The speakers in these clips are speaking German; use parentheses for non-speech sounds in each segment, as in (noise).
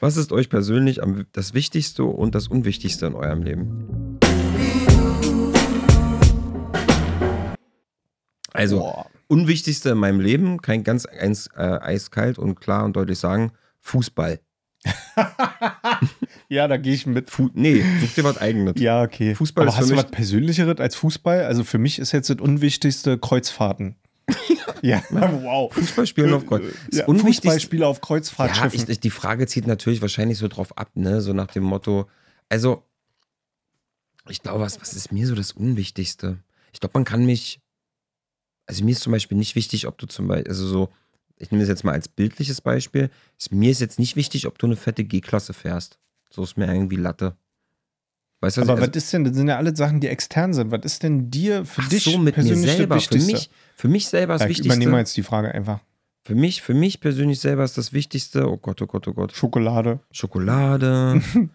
Was ist euch persönlich am, das Wichtigste und das Unwichtigste in eurem Leben? Also, Boah. Unwichtigste in meinem Leben, kann ich ganz eins, äh, eiskalt und klar und deutlich sagen, Fußball. (laughs) ja, da gehe ich mit. Fu nee, such dir was Eigenes. Ja, okay. Fußball Aber ist hast du was Persönlicheres als Fußball? Also für mich ist jetzt das Unwichtigste Kreuzfahrten ja, (laughs) wow. Fußballspielen auf Kreuz. Äh, ja, Fußballspiele auf Kreuzfahrtschiffen. Ja, ich, ich, die Frage zieht natürlich wahrscheinlich so drauf ab, ne? So nach dem Motto, also, ich glaube, was, was ist mir so das Unwichtigste? Ich glaube, man kann mich, also mir ist zum Beispiel nicht wichtig, ob du zum Beispiel, also so, ich nehme das jetzt mal als bildliches Beispiel, ist, mir ist jetzt nicht wichtig, ob du eine fette G-Klasse fährst. So ist mir irgendwie Latte. Weißt du, was Aber ich, also, was ist denn, das sind ja alle Sachen, die extern sind. Was ist denn dir für Ach dich so, mit persönlich mir selber. Für mich, für mich selber ist ja, Ich Übernehme mal jetzt die Frage einfach. Für mich, für mich persönlich selber ist das Wichtigste, oh Gott, oh Gott, oh Gott. Schokolade. Schokolade. (laughs)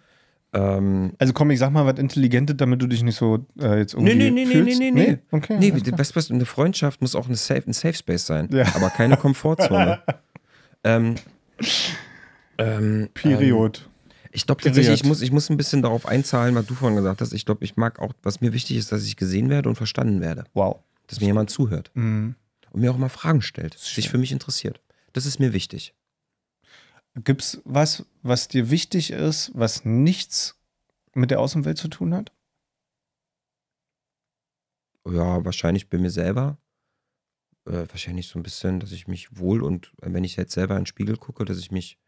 ähm, also komm, ich sag mal was Intelligentes, damit du dich nicht so äh, jetzt irgendwie nee, nee, nee, fühlst. Nee, nee, nee, nee. nee? Okay, nee was, eine Freundschaft muss auch eine safe, ein Safe Space sein, ja. aber keine Komfortzone. (laughs) ähm, ähm, Period. Ähm, ich glaube tatsächlich, ich muss, ich muss ein bisschen darauf einzahlen, was du vorhin gesagt hast. Ich glaube, ich mag auch, was mir wichtig ist, dass ich gesehen werde und verstanden werde. Wow. Dass mir jemand zuhört. Mhm. Und mir auch mal Fragen stellt, sich für mich interessiert. Das ist mir wichtig. Gibt es was, was dir wichtig ist, was nichts mit der Außenwelt zu tun hat? Ja, wahrscheinlich bei mir selber. Äh, wahrscheinlich so ein bisschen, dass ich mich wohl und wenn ich jetzt selber in den Spiegel gucke, dass ich mich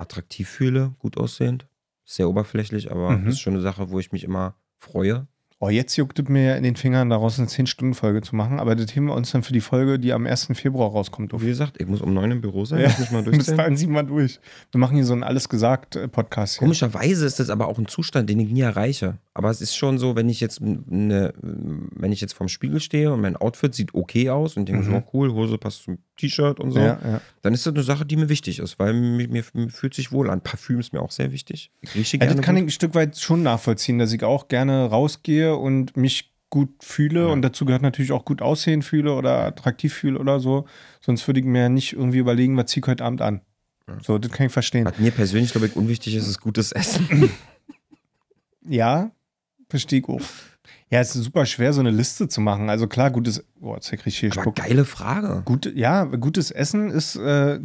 attraktiv fühle, gut aussehend. Sehr oberflächlich, aber mhm. das ist schon eine Sache, wo ich mich immer freue, oh, jetzt juckt es mir in den Fingern, daraus eine 10-Stunden-Folge zu machen, aber das heben wir uns dann für die Folge, die am 1. Februar rauskommt. Auf. Wie gesagt, ich muss um 9 im Büro sein, ja. muss mich mal durch. (laughs) Bis dahin sieht man durch. Wir machen hier so ein Alles-Gesagt-Podcast. Komischerweise ist das aber auch ein Zustand, den ich nie erreiche. Aber es ist schon so, wenn ich jetzt, eine, wenn ich jetzt vorm Spiegel stehe und mein Outfit sieht okay aus und denke mhm. so, oh cool, Hose passt zum T-Shirt und so, ja, ja. dann ist das eine Sache, die mir wichtig ist, weil mir, mir, mir fühlt sich wohl an. Parfüm ist mir auch sehr wichtig. Ich rieche also, das kann gut. ich ein Stück weit schon nachvollziehen, dass ich auch gerne rausgehe und mich gut fühle ja. und dazu gehört natürlich auch gut aussehen fühle oder attraktiv fühle oder so. Sonst würde ich mir nicht irgendwie überlegen, was ziehe ich heute Abend an. Ja. So, das kann ich verstehen. Was mir persönlich, glaube ich, unwichtig ist, ist gutes Essen. ja, verstehe ich auch. Ja, es ist super schwer, so eine Liste zu machen. Also klar, gutes. Boah, jetzt krieg ich hier Aber Geile Frage. Gut, ja, gutes Essen ist äh,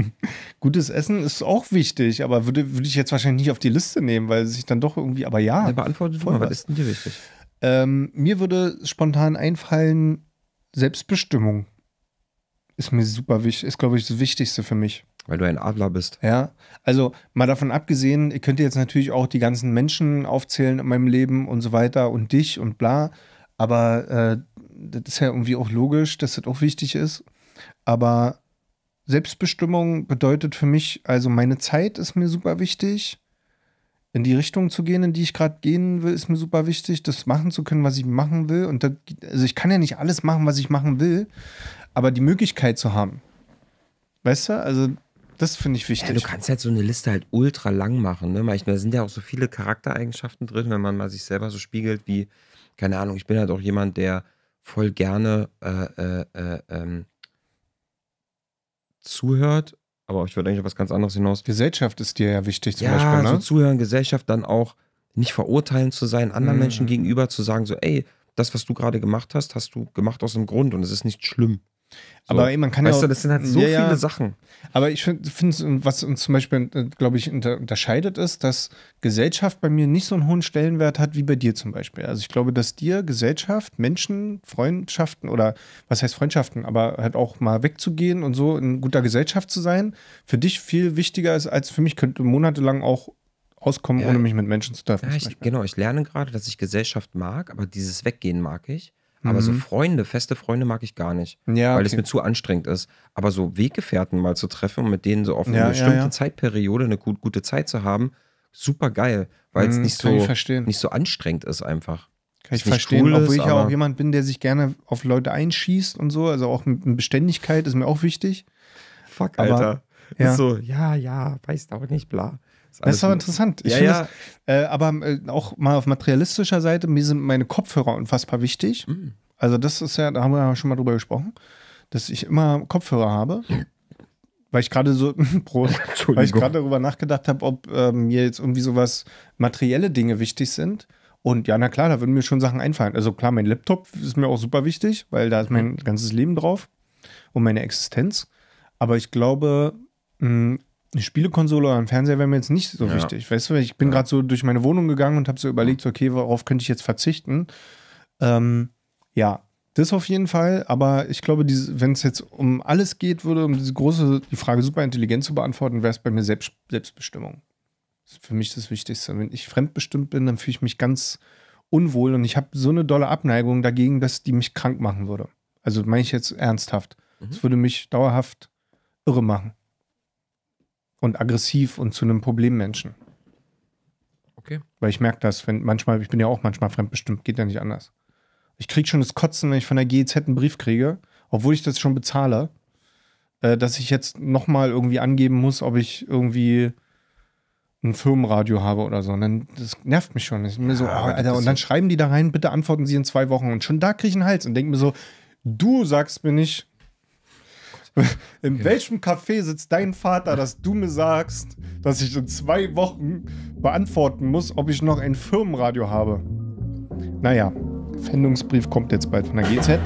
(laughs) gutes Essen ist auch wichtig, aber würde, würde ich jetzt wahrscheinlich nicht auf die Liste nehmen, weil sich dann doch irgendwie. Aber ja. ja beantwortet voll, mal, was ist denn dir wichtig? Ähm, mir würde spontan einfallen, Selbstbestimmung ist mir super wichtig, ist, glaube ich, das Wichtigste für mich. Weil du ein Adler bist. Ja, also mal davon abgesehen, ich könnte jetzt natürlich auch die ganzen Menschen aufzählen in meinem Leben und so weiter und dich und bla. Aber äh, das ist ja irgendwie auch logisch, dass das auch wichtig ist. Aber Selbstbestimmung bedeutet für mich, also meine Zeit ist mir super wichtig. In die Richtung zu gehen, in die ich gerade gehen will, ist mir super wichtig, das machen zu können, was ich machen will. Und das, also ich kann ja nicht alles machen, was ich machen will, aber die Möglichkeit zu haben. Weißt du, also das finde ich wichtig. Ja, du kannst halt so eine Liste halt ultra lang machen. Ne? Manchmal sind ja auch so viele Charaktereigenschaften drin, wenn man mal sich selber so spiegelt, wie, keine Ahnung, ich bin halt auch jemand, der voll gerne äh, äh, äh, ähm, zuhört, aber ich würde eigentlich auf was ganz anderes hinaus. Gesellschaft ist dir ja wichtig zum ja, Beispiel. Ne? So zuhören, Gesellschaft, dann auch nicht verurteilen zu sein, anderen mhm. Menschen gegenüber zu sagen, so, ey, das, was du gerade gemacht hast, hast du gemacht aus einem Grund und es ist nicht schlimm. So. Aber man kann weißt ja. Auch, du, das sind halt so ja, viele ja. Sachen. Aber ich finde, was uns zum Beispiel, äh, glaube ich, unterscheidet, ist, dass Gesellschaft bei mir nicht so einen hohen Stellenwert hat wie bei dir zum Beispiel. Also ich glaube, dass dir Gesellschaft, Menschen, Freundschaften oder was heißt Freundschaften, aber halt auch mal wegzugehen und so in guter Gesellschaft zu sein, für dich viel wichtiger ist als für mich, könnte monatelang auch auskommen, ja, ohne mich mit Menschen zu treffen. Ich, genau, ich lerne gerade, dass ich Gesellschaft mag, aber dieses Weggehen mag ich. Aber so mhm. Freunde, feste Freunde mag ich gar nicht, ja, weil es mir zu anstrengend ist. Aber so Weggefährten mal zu treffen und mit denen so auf eine ja, bestimmte ja, Zeitperiode eine gut, gute Zeit zu haben, super geil, weil mhm, es nicht so, nicht so anstrengend ist einfach. Kann ich verstehen, cool obwohl ist, ich ja auch jemand bin, der sich gerne auf Leute einschießt und so. Also auch mit Beständigkeit ist mir auch wichtig. Fuck, Alter. Aber, ja. So, ja, ja, weißt auch nicht, bla. Das ist aber interessant. Ich ja, ja. Das, äh, aber äh, auch mal auf materialistischer Seite, mir sind meine Kopfhörer unfassbar wichtig. Mhm. Also, das ist ja, da haben wir ja schon mal drüber gesprochen, dass ich immer Kopfhörer habe. Weil ich gerade so, (laughs) Prost, weil ich gerade darüber nachgedacht habe, ob äh, mir jetzt irgendwie sowas materielle Dinge wichtig sind. Und ja, na klar, da würden mir schon Sachen einfallen. Also klar, mein Laptop ist mir auch super wichtig, weil da ist mein ganzes Leben drauf und meine Existenz. Aber ich glaube, mh, mm, eine Spielekonsole oder ein Fernseher wäre mir jetzt nicht so ja. wichtig. Weißt du, ich bin ja. gerade so durch meine Wohnung gegangen und habe so überlegt, okay, worauf könnte ich jetzt verzichten? Ähm, ja, das auf jeden Fall, aber ich glaube, wenn es jetzt um alles geht würde, um diese große, die Frage intelligent zu beantworten, wäre es bei mir Selbst, Selbstbestimmung. Das ist für mich das Wichtigste. Wenn ich fremdbestimmt bin, dann fühle ich mich ganz unwohl und ich habe so eine dolle Abneigung dagegen, dass die mich krank machen würde. Also meine ich jetzt ernsthaft. Es mhm. würde mich dauerhaft irre machen und aggressiv und zu einem Problemmenschen. Okay. Weil ich merke das, wenn manchmal, ich bin ja auch manchmal fremdbestimmt, geht ja nicht anders. Ich kriege schon das Kotzen, wenn ich von der GEZ einen Brief kriege, obwohl ich das schon bezahle, äh, dass ich jetzt nochmal irgendwie angeben muss, ob ich irgendwie ein Firmenradio habe oder so. Und dann, das nervt mich schon. Ich mir ja, so, oh, Alter, und dann schreiben die da rein, bitte antworten Sie in zwei Wochen. Und schon da kriege ich einen Hals und denke mir so, du sagst mir nicht, (laughs) In ja. welchem Café sitzt dein Vater, dass du mir sagst, dass ich in zwei Wochen beantworten muss, ob ich noch ein Firmenradio habe? Naja, Fendungsbrief kommt jetzt bald von der GZ.